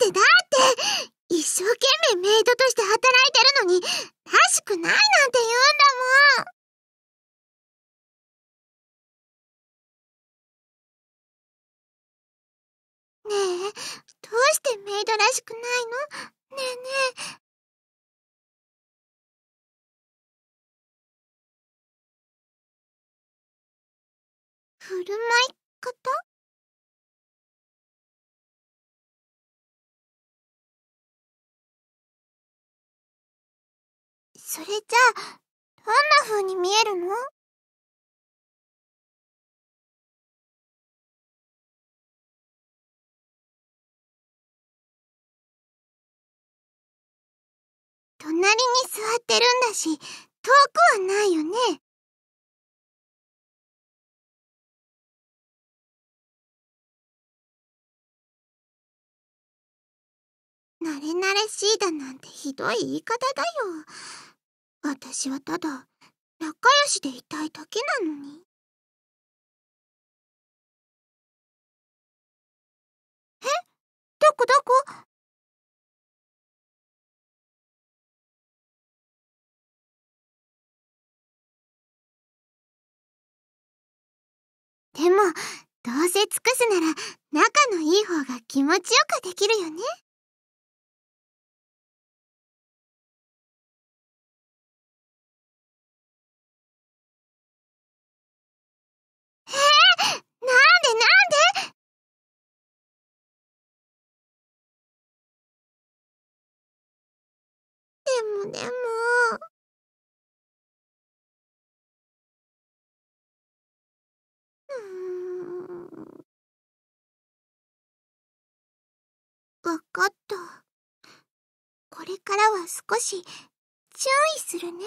ってだって一生懸命メイドとして働いてるのにらしくないなんて言うんだもんねえどうしてメイドらしくないのねえねえ振る舞い方それじゃあ、どんな風に見えるの隣に座ってるんだし、遠くはないよね。なれなれしいだなんてひどい言い方だよ。私はただ仲良しでいたいだけなのにえどこどこでもどうせ尽くすなら仲のいい方が気持ちよくできるよねもでも。わかった。これからは少し注意するね。